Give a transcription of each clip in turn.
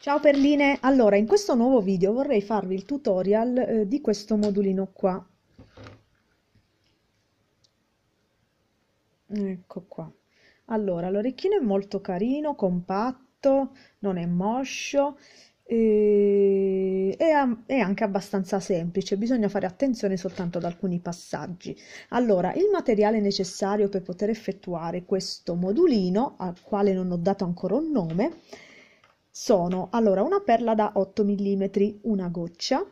Ciao perline! Allora, in questo nuovo video vorrei farvi il tutorial eh, di questo modulino qua. Ecco qua. Allora, l'orecchino è molto carino, compatto, non è moscio e... è anche abbastanza semplice, bisogna fare attenzione soltanto ad alcuni passaggi. Allora, il materiale necessario per poter effettuare questo modulino, al quale non ho dato ancora un nome, è sono allora una perla da 8 mm, una goccia,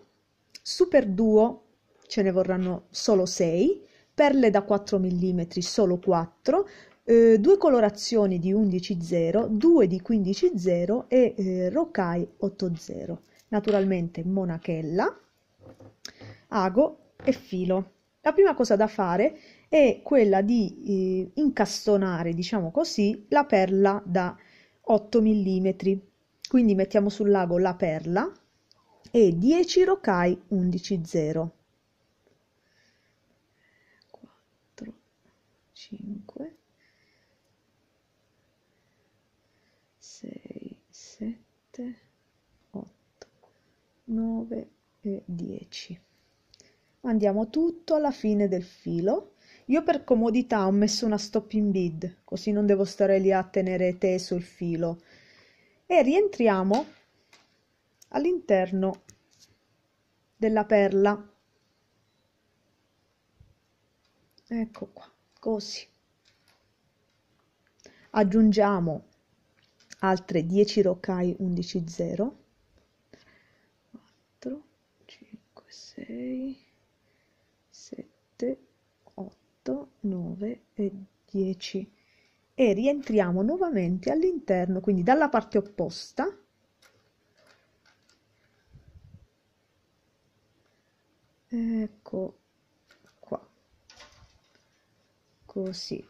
super duo ce ne vorranno solo 6, perle da 4 mm solo 4, eh, due colorazioni di 11.0, due di 15.0 e eh, Rokai 8.0. Naturalmente monachella, ago e filo. La prima cosa da fare è quella di eh, incastonare, diciamo così, la perla da 8 mm. Quindi mettiamo sul lago la perla e 10 rocai 11 0. 4, 5, 6, 7, 8, 9 e 10. andiamo tutto alla fine del filo. Io per comodità ho messo una stopping in bid, così non devo stare lì a tenere teso il filo e rientriamo all'interno della perla ecco qua così aggiungiamo altre 10 roccai 11 0 4 5 6 7 8 9 e 10 e rientriamo nuovamente all'interno, quindi dalla parte opposta ecco qua così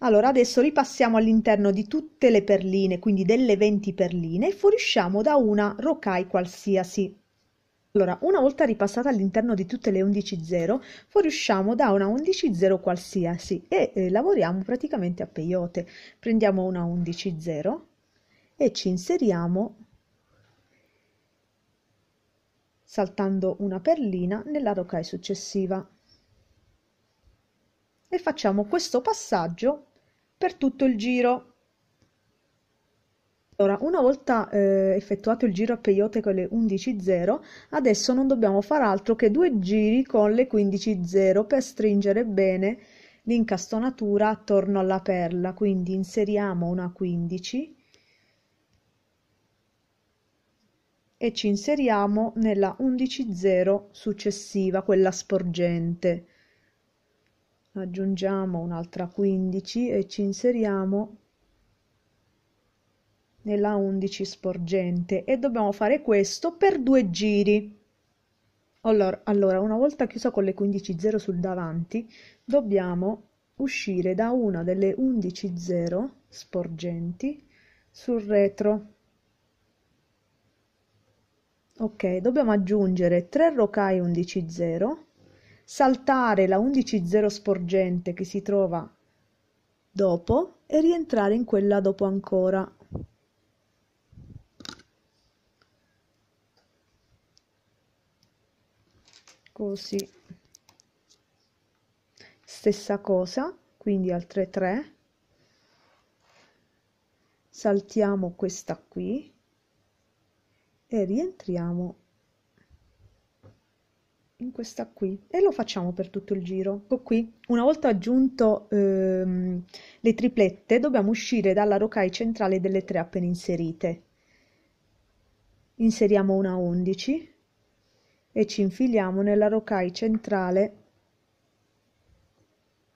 allora adesso ripassiamo all'interno di tutte le perline quindi delle 20 perline e fuoriusciamo da una rocaille qualsiasi allora, una volta ripassata all'interno di tutte le 11.0, fuoriusciamo da una 11.0 qualsiasi e eh, lavoriamo praticamente a peyote. Prendiamo una 11.0 e ci inseriamo saltando una perlina nella rocaia successiva. E facciamo questo passaggio per tutto il giro. Allora, una volta eh, effettuato il giro a peyote con le 11.0, adesso non dobbiamo fare altro che due giri con le 15.0 per stringere bene l'incastonatura attorno alla perla. Quindi inseriamo una 15 e ci inseriamo nella 11.0 successiva, quella sporgente. Aggiungiamo un'altra 15 e ci inseriamo nella 11 sporgente e dobbiamo fare questo per due giri. Allora, una volta chiuso con le 15.0 sul davanti, dobbiamo uscire da una delle 11.0 sporgenti sul retro. Ok, dobbiamo aggiungere 3 rocai 11.0, saltare la 11.0 sporgente che si trova dopo e rientrare in quella dopo ancora così stessa cosa quindi altre tre saltiamo questa qui e rientriamo in questa qui e lo facciamo per tutto il giro ecco qui una volta aggiunto ehm, le triplette dobbiamo uscire dalla rocai centrale delle tre appena inserite inseriamo una 11 e ci infiliamo nella rocaia centrale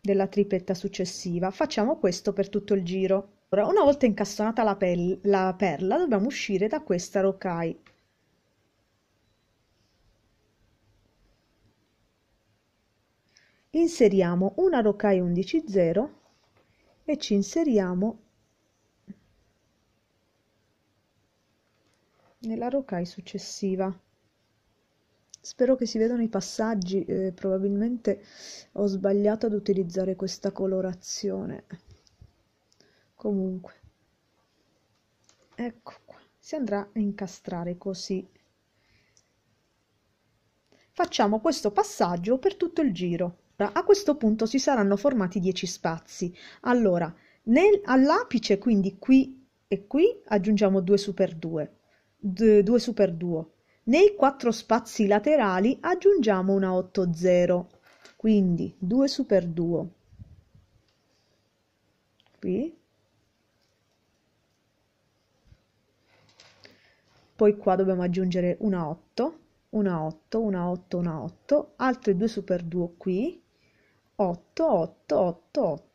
della tripetta successiva. Facciamo questo per tutto il giro. Ora, una volta incastonata la, la perla, dobbiamo uscire da questa rocaia. Inseriamo una rocaia 11.0 e ci inseriamo nella rocaia successiva. Spero che si vedano i passaggi, eh, probabilmente ho sbagliato ad utilizzare questa colorazione. Comunque, ecco qua, si andrà a incastrare così. Facciamo questo passaggio per tutto il giro. A questo punto si saranno formati 10 spazi. Allora, all'apice, quindi qui e qui, aggiungiamo 2 super 2, 2 super 2 nei quattro spazi laterali aggiungiamo una 8-0, quindi 2 super 2. Qui. Poi qua dobbiamo aggiungere una 8, una 8, una 8, una 8, altri 2 super 2 qui, 8, 8, 8, 8.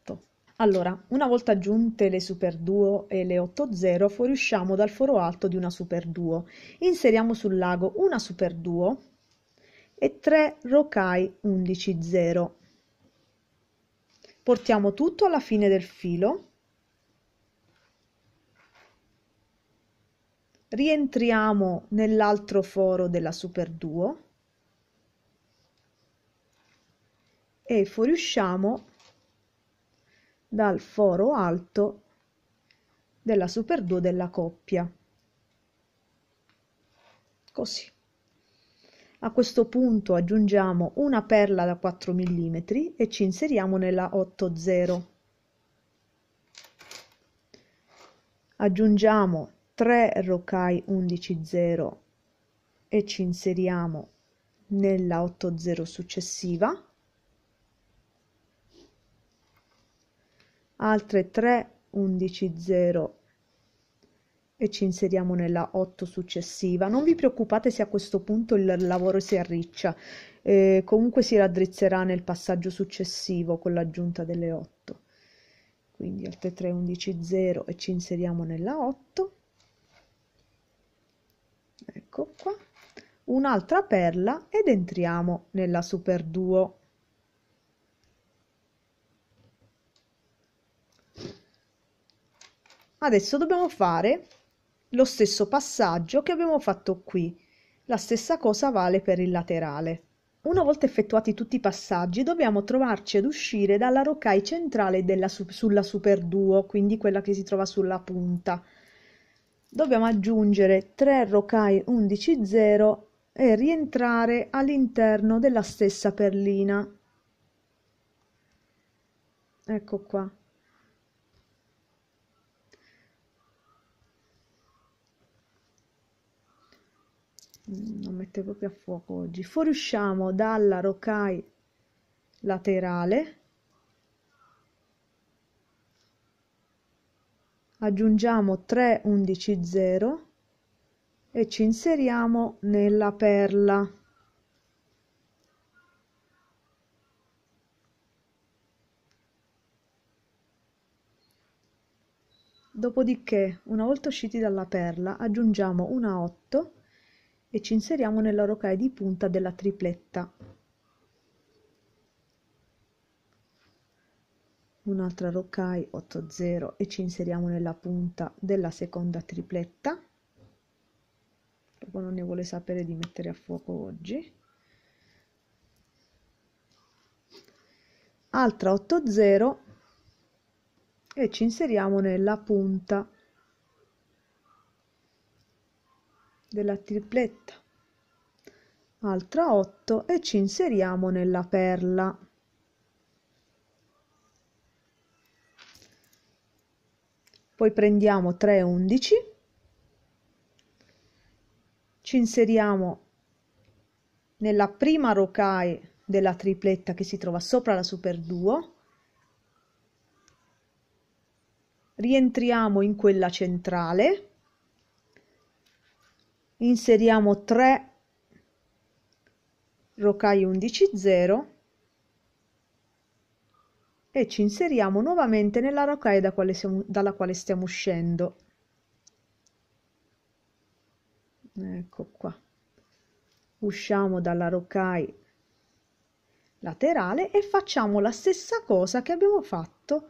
Allora, una volta giunte le Super Superduo e le 8-0, fuoriusciamo dal foro alto di una Super Superduo. Inseriamo sul lago una Super Superduo e 3 Rokai 11-0. Portiamo tutto alla fine del filo. Rientriamo nell'altro foro della Super Superduo e fuoriusciamo dal foro alto della Super2 della coppia. Così. A questo punto aggiungiamo una perla da 4 mm e ci inseriamo nella 80. Aggiungiamo 3 rocai 110 e ci inseriamo nella 80 successiva altre 3 11 0 e ci inseriamo nella 8 successiva non vi preoccupate se a questo punto il lavoro si arriccia eh, comunque si raddrizzerà nel passaggio successivo con l'aggiunta delle 8 quindi altre 3 11 0 e ci inseriamo nella 8 ecco qua un'altra perla ed entriamo nella super duo Adesso dobbiamo fare lo stesso passaggio che abbiamo fatto qui. La stessa cosa vale per il laterale. Una volta effettuati tutti i passaggi dobbiamo trovarci ad uscire dalla roccai centrale della, sulla super duo, quindi quella che si trova sulla punta. Dobbiamo aggiungere 3 roccai 11-0 e rientrare all'interno della stessa perlina. Ecco qua. non mm, mette proprio a fuoco oggi. Fuoriusciamo dalla rocai laterale, aggiungiamo 3 11 0 e ci inseriamo nella perla. Dopodiché, una volta usciti dalla perla, aggiungiamo una 8 e ci inseriamo nella rocaia di punta della tripletta. Un'altra rocaille 8-0 e ci inseriamo nella punta della seconda tripletta. Dopo non ne vuole sapere di mettere a fuoco oggi. Altra 8-0 e ci inseriamo nella punta della tripletta altra 8 e ci inseriamo nella perla poi prendiamo 3 11 ci inseriamo nella prima rocaille della tripletta che si trova sopra la super duo rientriamo in quella centrale inseriamo 3 rocaille 11 0 e ci inseriamo nuovamente nella rocaia da dalla quale stiamo uscendo ecco qua usciamo dalla rocaia laterale e facciamo la stessa cosa che abbiamo fatto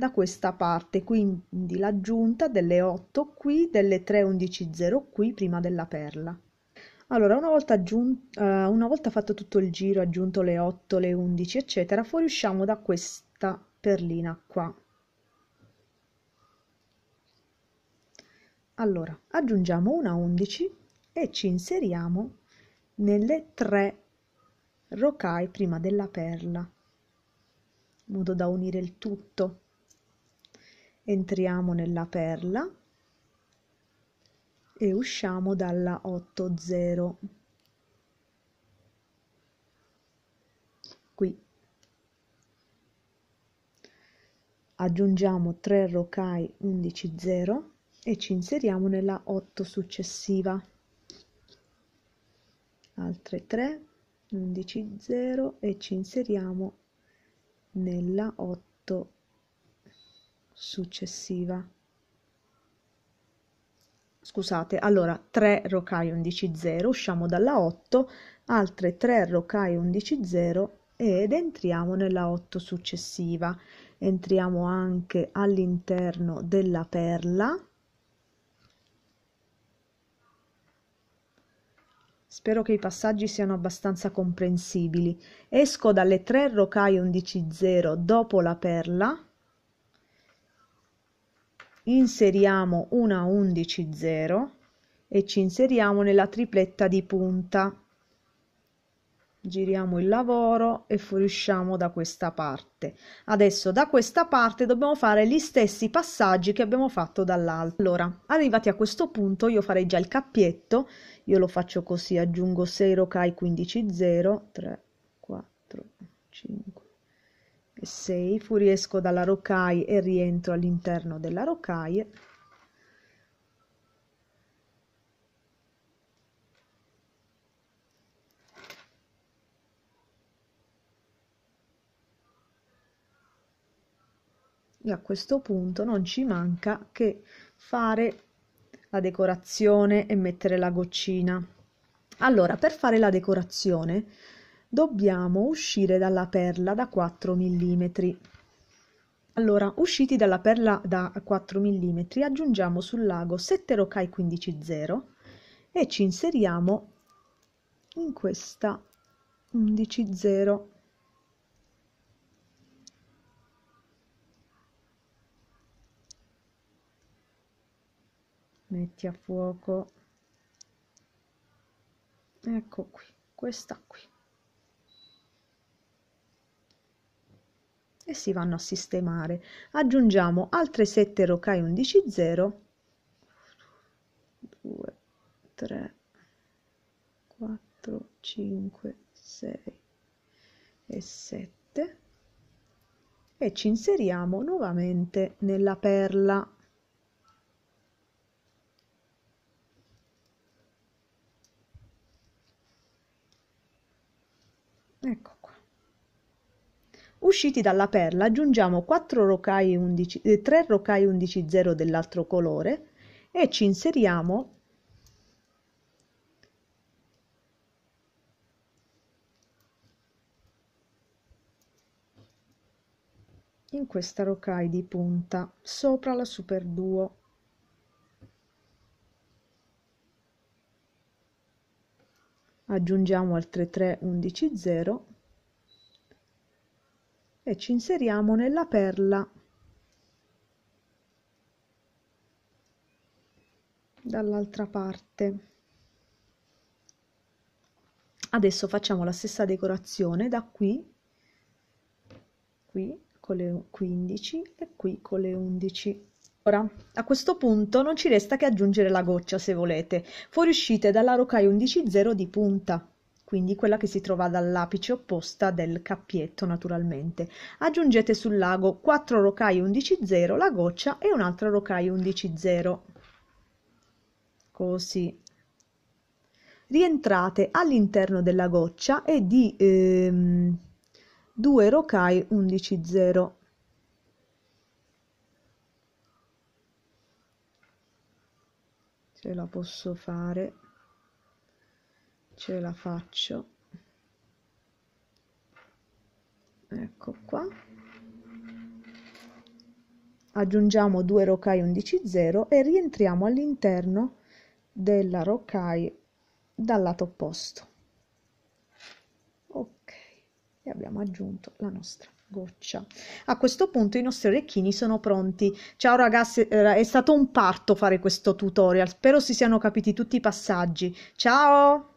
da questa parte, quindi l'aggiunta delle 8 qui, delle 3 11 0 qui prima della perla. Allora, una volta, aggiunt- uh, eh, una volta fatto tutto il giro, aggiunto le 8, le 11, eccetera, fuoriusciamo da questa perlina qua. Allora, aggiungiamo una 11 e ci inseriamo nelle 3 rocai prima della perla, in modo da unire il tutto entriamo nella perla e usciamo dalla 8-0. Qui. Aggiungiamo 3 rocai 11-0 e ci inseriamo nella 8 successiva. Altre 3, 11-0 e ci inseriamo nella 8 successiva. Scusate, allora 3 rocai 11 0, usciamo dalla 8, altre 3 rocai 11 0 ed entriamo nella 8 successiva. Entriamo anche all'interno della perla. Spero che i passaggi siano abbastanza comprensibili. Esco dalle 3 rocaie 11 0 dopo la perla inseriamo una 11 0 e ci inseriamo nella tripletta di punta giriamo il lavoro e fuoriusciamo da questa parte adesso da questa parte dobbiamo fare gli stessi passaggi che abbiamo fatto dall'altra allora arrivati a questo punto io farei già il cappietto io lo faccio così aggiungo 0 cai 15 0 3 4 5 6 fuoriesco dalla rocaille e rientro all'interno della rocaille, e a questo punto non ci manca che fare la decorazione e mettere la goccina allora per fare la decorazione dobbiamo uscire dalla perla da 4 mm. Allora, usciti dalla perla da 4 mm, aggiungiamo sul lago 7 rocai 15 0 e ci inseriamo in questa 11 0. Metti a fuoco. Ecco qui, questa qui. e si vanno a sistemare. Aggiungiamo altre 7 rocai 11 0. 2, 3, 4, 5, 6 e 7 e ci inseriamo nuovamente nella perla Usciti dalla perla aggiungiamo 4 rocai 11, eh, 3 rocai 11 0 dell'altro colore e ci inseriamo in questa rocai di punta sopra la super duo aggiungiamo altre 3 11 0 e ci inseriamo nella perla dall'altra parte adesso facciamo la stessa decorazione da qui qui con le 15 e qui con le 11 Ora, a questo punto non ci resta che aggiungere la goccia se volete. Fuoriuscite dalla rocaille 11.0 di punta quindi quella che si trova dall'apice opposta del cappietto naturalmente. Aggiungete sul lago 4 rocai 11-0, la goccia e un'altra rocai 11-0. Così. Rientrate all'interno della goccia e di ehm, 2 rocai 11-0. ce la posso fare ce la faccio ecco qua aggiungiamo due rocai 11.0 e rientriamo all'interno della rocai dal lato opposto ok e abbiamo aggiunto la nostra goccia. A questo punto i nostri orecchini sono pronti. Ciao ragazzi, è stato un parto fare questo tutorial. Spero si siano capiti tutti i passaggi. Ciao!